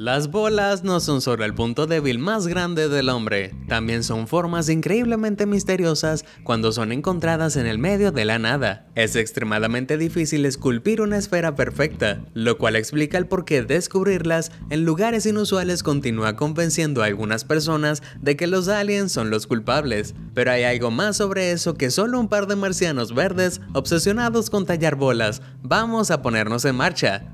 Las bolas no son solo el punto débil más grande del hombre, también son formas increíblemente misteriosas cuando son encontradas en el medio de la nada. Es extremadamente difícil esculpir una esfera perfecta, lo cual explica el por qué descubrirlas en lugares inusuales continúa convenciendo a algunas personas de que los aliens son los culpables. Pero hay algo más sobre eso que solo un par de marcianos verdes obsesionados con tallar bolas. Vamos a ponernos en marcha.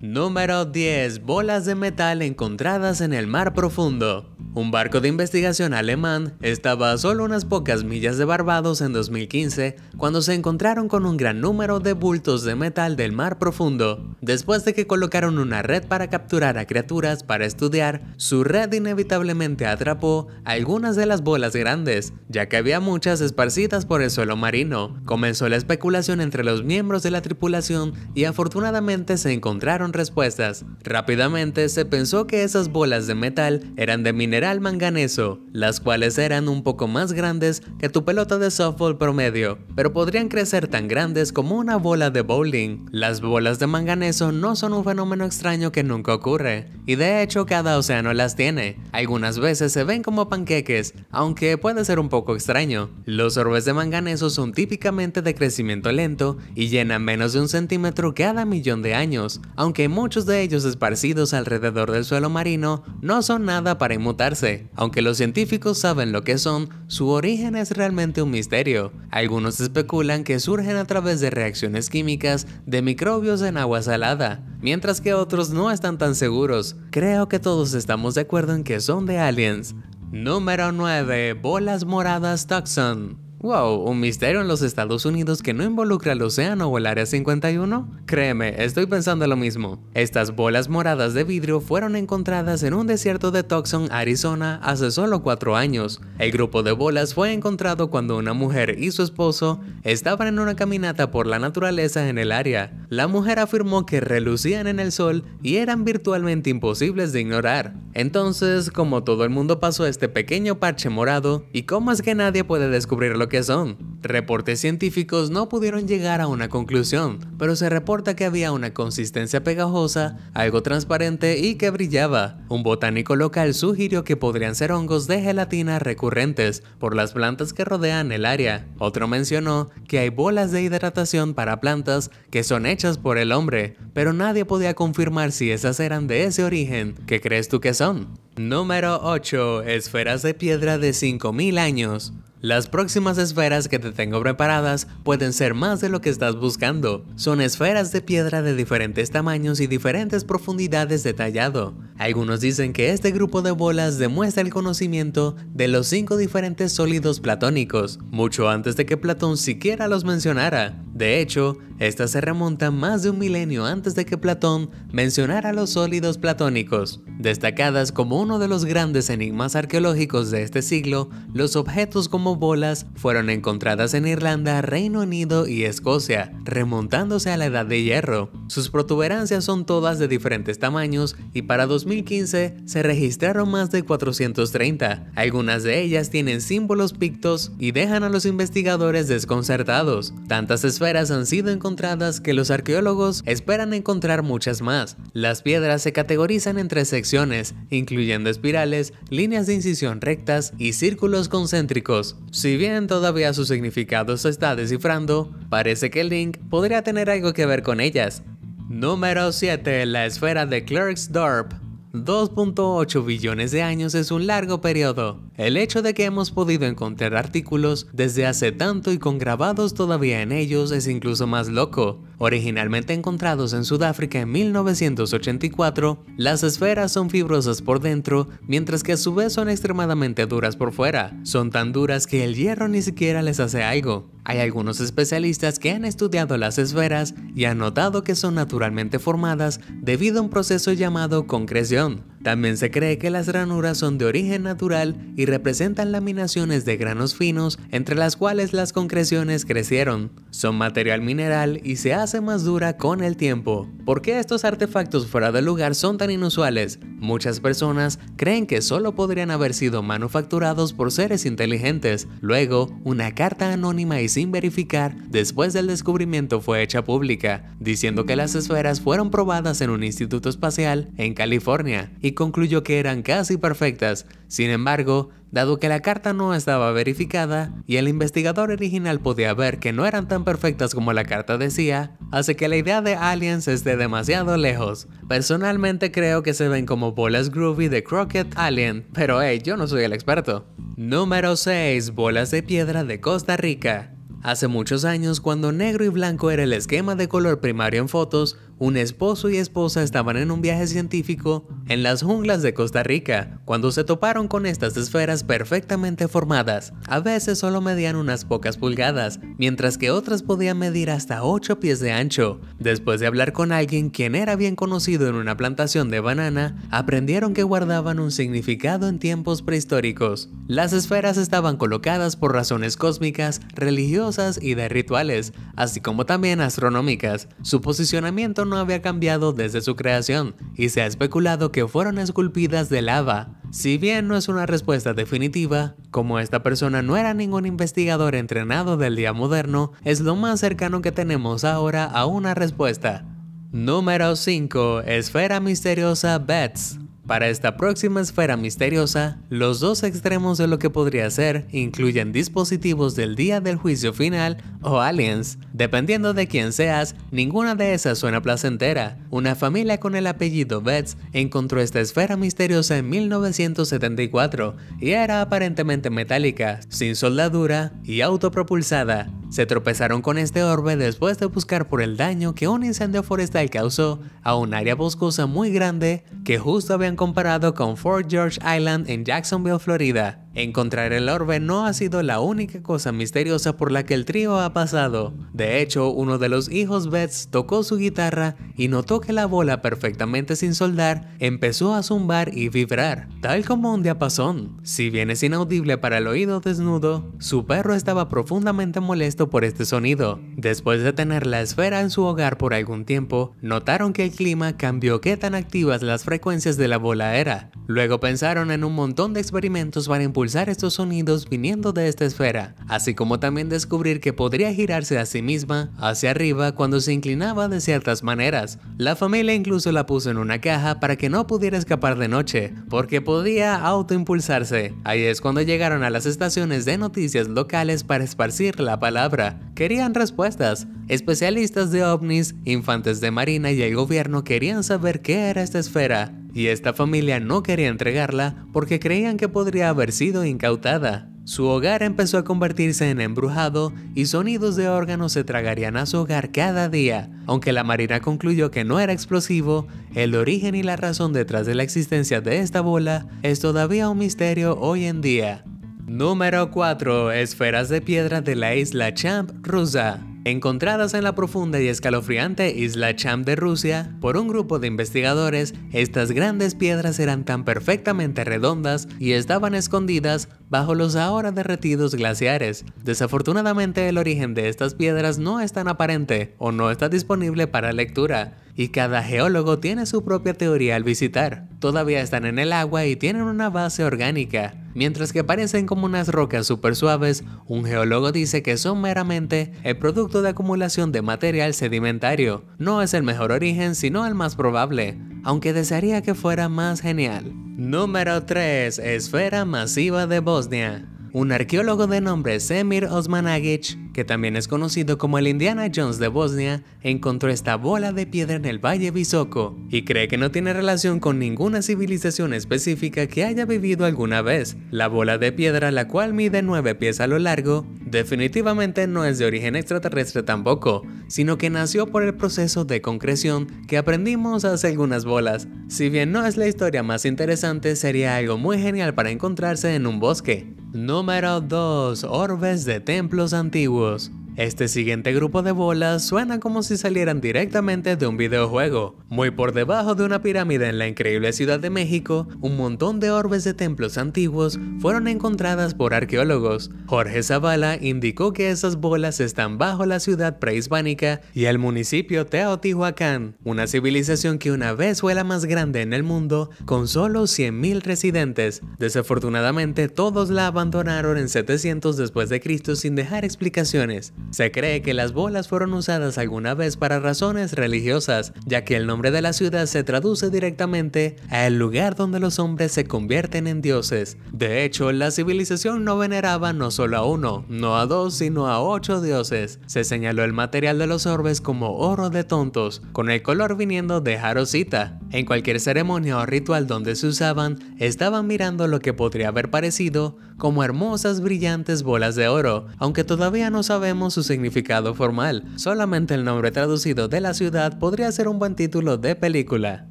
Número 10. Bolas de metal encontradas en el mar profundo. Un barco de investigación alemán estaba a solo unas pocas millas de Barbados en 2015 cuando se encontraron con un gran número de bultos de metal del mar profundo. Después de que colocaron una red para capturar a criaturas para estudiar, su red inevitablemente atrapó algunas de las bolas grandes, ya que había muchas esparcidas por el suelo marino. Comenzó la especulación entre los miembros de la tripulación y afortunadamente se encontraron respuestas. Rápidamente se pensó que esas bolas de metal eran de mineral manganeso, las cuales eran un poco más grandes que tu pelota de softball promedio, pero podrían crecer tan grandes como una bola de bowling. Las bolas de manganeso no son un fenómeno extraño que nunca ocurre, y de hecho cada océano las tiene. Algunas veces se ven como panqueques, aunque puede ser un poco extraño. Los orbes de manganeso son típicamente de crecimiento lento y llenan menos de un centímetro cada millón de años, aunque muchos de ellos esparcidos alrededor del suelo marino no son nada para inmutarse aunque los científicos saben lo que son, su origen es realmente un misterio. Algunos especulan que surgen a través de reacciones químicas de microbios en agua salada, mientras que otros no están tan seguros. Creo que todos estamos de acuerdo en que son de aliens. Número 9. Bolas moradas Toxon. Wow, un misterio en los Estados Unidos que no involucra al océano o el área 51? Créeme, estoy pensando lo mismo. Estas bolas moradas de vidrio fueron encontradas en un desierto de Tucson, Arizona, hace solo cuatro años. El grupo de bolas fue encontrado cuando una mujer y su esposo estaban en una caminata por la naturaleza en el área. La mujer afirmó que relucían en el sol y eran virtualmente imposibles de ignorar. Entonces, como todo el mundo pasó este pequeño parche morado, y cómo es que nadie puede descubrir lo que son, reportes científicos no pudieron llegar a una conclusión, pero se reporta que había una consistencia pegajosa, algo transparente y que brillaba. Un botánico local sugirió que podrían ser hongos de gelatina recurrentes por las plantas que rodean el área. Otro mencionó que hay bolas de hidratación para plantas que son hechas por el hombre, pero nadie podía confirmar si esas eran de ese origen. ¿Qué crees tú que son? Número 8. Esferas de piedra de 5000 años. Las próximas esferas que te tengo preparadas pueden ser más de lo que estás buscando. Son esferas de piedra de diferentes tamaños y diferentes profundidades de tallado. Algunos dicen que este grupo de bolas demuestra el conocimiento de los cinco diferentes sólidos platónicos, mucho antes de que Platón siquiera los mencionara. De hecho, esta se remonta más de un milenio antes de que Platón mencionara los sólidos platónicos. Destacadas como uno de los grandes enigmas arqueológicos de este siglo, los objetos como bolas fueron encontradas en Irlanda, Reino Unido y Escocia, remontándose a la Edad de Hierro. Sus protuberancias son todas de diferentes tamaños y para 2015 se registraron más de 430. Algunas de ellas tienen símbolos pictos y dejan a los investigadores desconcertados. Tantas esferas han sido encontradas que los arqueólogos esperan encontrar muchas más. Las piedras se categorizan en tres secciones, incluyendo espirales, líneas de incisión rectas y círculos concéntricos. Si bien todavía su significado se está descifrando, parece que el Link podría tener algo que ver con ellas. Número 7. La esfera de Clerksdorp. 2.8 billones de años es un largo periodo. El hecho de que hemos podido encontrar artículos desde hace tanto y con grabados todavía en ellos es incluso más loco. Originalmente encontrados en Sudáfrica en 1984, las esferas son fibrosas por dentro, mientras que a su vez son extremadamente duras por fuera. Son tan duras que el hierro ni siquiera les hace algo. Hay algunos especialistas que han estudiado las esferas y han notado que son naturalmente formadas debido a un proceso llamado concreción también se cree que las ranuras son de origen natural y representan laminaciones de granos finos entre las cuales las concreciones crecieron. Son material mineral y se hace más dura con el tiempo. ¿Por qué estos artefactos fuera del lugar son tan inusuales? Muchas personas creen que solo podrían haber sido manufacturados por seres inteligentes. Luego, una carta anónima y sin verificar después del descubrimiento fue hecha pública, diciendo que las esferas fueron probadas en un instituto espacial en California y concluyó que eran casi perfectas. Sin embargo, dado que la carta no estaba verificada y el investigador original podía ver que no eran tan perfectas como la carta decía, hace que la idea de aliens esté demasiado lejos. Personalmente creo que se ven como bolas groovy de Crockett Alien, pero hey, yo no soy el experto. Número 6. Bolas de piedra de Costa Rica. Hace muchos años, cuando negro y blanco era el esquema de color primario en fotos, un esposo y esposa estaban en un viaje científico en las junglas de Costa Rica, cuando se toparon con estas esferas perfectamente formadas. A veces solo medían unas pocas pulgadas, mientras que otras podían medir hasta 8 pies de ancho. Después de hablar con alguien quien era bien conocido en una plantación de banana, aprendieron que guardaban un significado en tiempos prehistóricos. Las esferas estaban colocadas por razones cósmicas, religiosas y de rituales, así como también astronómicas. Su posicionamiento no había cambiado desde su creación, y se ha especulado que fueron esculpidas de lava. Si bien no es una respuesta definitiva, como esta persona no era ningún investigador entrenado del día moderno, es lo más cercano que tenemos ahora a una respuesta. Número 5. Esfera misteriosa Bets. Para esta próxima esfera misteriosa, los dos extremos de lo que podría ser incluyen dispositivos del día del juicio final o aliens. Dependiendo de quién seas, ninguna de esas suena placentera. Una familia con el apellido Betts encontró esta esfera misteriosa en 1974 y era aparentemente metálica, sin soldadura y autopropulsada. Se tropezaron con este orbe después de buscar por el daño que un incendio forestal causó a un área boscosa muy grande que justo habían comparado con Fort George Island en Jacksonville, Florida. Encontrar el orbe no ha sido la única cosa misteriosa por la que el trío ha pasado. De hecho, uno de los hijos Betts tocó su guitarra y notó que la bola perfectamente sin soldar empezó a zumbar y vibrar, tal como un diapasón. Si bien es inaudible para el oído desnudo, su perro estaba profundamente molesto por este sonido. Después de tener la esfera en su hogar por algún tiempo, notaron que el clima cambió qué tan activas las frecuencias de la bola era. Luego pensaron en un montón de experimentos para impulsar estos sonidos viniendo de esta esfera, así como también descubrir que podría girarse a sí misma hacia arriba cuando se inclinaba de ciertas maneras. La familia incluso la puso en una caja para que no pudiera escapar de noche, porque podía autoimpulsarse. Ahí es cuando llegaron a las estaciones de noticias locales para esparcir la palabra. Querían respuestas. Especialistas de ovnis, infantes de marina y el gobierno querían saber qué era esta esfera y esta familia no quería entregarla porque creían que podría haber sido incautada. Su hogar empezó a convertirse en embrujado y sonidos de órganos se tragarían a su hogar cada día. Aunque la marina concluyó que no era explosivo, el origen y la razón detrás de la existencia de esta bola es todavía un misterio hoy en día. Número 4. Esferas de piedra de la isla Champ, rusa encontradas en la profunda y escalofriante isla Cham de Rusia por un grupo de investigadores, estas grandes piedras eran tan perfectamente redondas y estaban escondidas bajo los ahora derretidos glaciares. Desafortunadamente el origen de estas piedras no es tan aparente o no está disponible para lectura, y cada geólogo tiene su propia teoría al visitar. Todavía están en el agua y tienen una base orgánica. Mientras que parecen como unas rocas súper suaves, un geólogo dice que son meramente el producto de acumulación de material sedimentario. No es el mejor origen, sino el más probable, aunque desearía que fuera más genial. Número 3. Esfera masiva de Bosnia un arqueólogo de nombre Semir Osmanagic, que también es conocido como el Indiana Jones de Bosnia, encontró esta bola de piedra en el Valle Visoko y cree que no tiene relación con ninguna civilización específica que haya vivido alguna vez. La bola de piedra, la cual mide nueve pies a lo largo, definitivamente no es de origen extraterrestre tampoco, sino que nació por el proceso de concreción que aprendimos hace algunas bolas. Si bien no es la historia más interesante, sería algo muy genial para encontrarse en un bosque. Número 2. Orbes de templos antiguos. Este siguiente grupo de bolas suena como si salieran directamente de un videojuego. Muy por debajo de una pirámide en la increíble Ciudad de México, un montón de orbes de templos antiguos fueron encontradas por arqueólogos. Jorge Zavala indicó que esas bolas están bajo la ciudad prehispánica y el municipio Teotihuacán, una civilización que una vez fue la más grande en el mundo, con solo 100.000 residentes. Desafortunadamente, todos la abandonaron en 700 después de Cristo sin dejar explicaciones. Se cree que las bolas fueron usadas alguna vez para razones religiosas, ya que el nombre de la ciudad se traduce directamente a el lugar donde los hombres se convierten en dioses. De hecho, la civilización no veneraba no solo a uno, no a dos, sino a ocho dioses. Se señaló el material de los orbes como oro de tontos, con el color viniendo de jarosita. En cualquier ceremonia o ritual donde se usaban, estaban mirando lo que podría haber parecido como hermosas brillantes bolas de oro, aunque todavía no sabemos su significado formal, solamente el nombre traducido de la ciudad podría ser un buen título de película.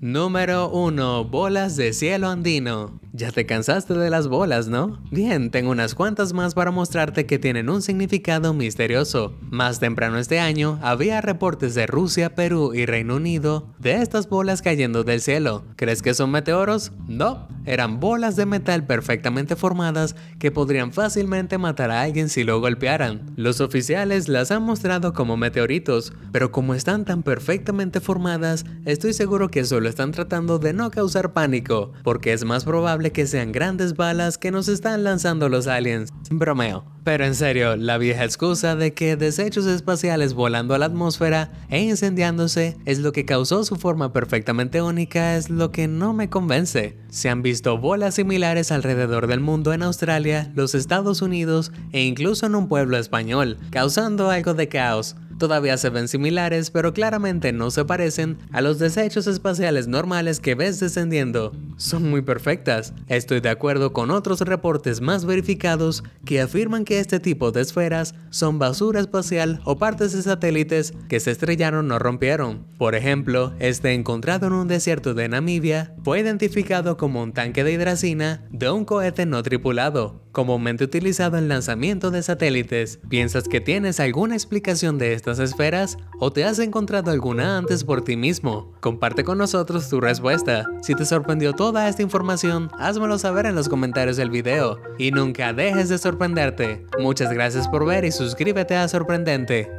Número 1. Bolas de cielo andino. Ya te cansaste de las bolas, ¿no? Bien, tengo unas cuantas más para mostrarte que tienen un significado misterioso. Más temprano este año, había reportes de Rusia, Perú y Reino Unido de estas bolas cayendo del cielo. ¿Crees que son meteoros? No, eran bolas de metal perfectamente formadas que podrían fácilmente matar a alguien si lo golpearan. Los oficiales las han mostrado como meteoritos, pero como están tan perfectamente formadas, estoy seguro que solo están tratando de no causar pánico, porque es más probable que sean grandes balas que nos están lanzando los aliens. Bromeo. Pero en serio, la vieja excusa de que desechos espaciales volando a la atmósfera e incendiándose es lo que causó su forma perfectamente única es lo que no me convence. Se han visto bolas similares alrededor del mundo en Australia, los Estados Unidos e incluso en un pueblo español, causando algo de caos. Todavía se ven similares, pero claramente no se parecen a los desechos espaciales normales que ves descendiendo. Son muy perfectas. Estoy de acuerdo con otros reportes más verificados que afirman que este tipo de esferas son basura espacial o partes de satélites que se estrellaron o rompieron. Por ejemplo, este encontrado en un desierto de Namibia fue identificado como un tanque de hidracina de un cohete no tripulado, comúnmente utilizado en lanzamiento de satélites. ¿Piensas que tienes alguna explicación de esto? estas esferas o te has encontrado alguna antes por ti mismo? Comparte con nosotros tu respuesta. Si te sorprendió toda esta información, házmelo saber en los comentarios del video. Y nunca dejes de sorprenderte. Muchas gracias por ver y suscríbete a Sorprendente.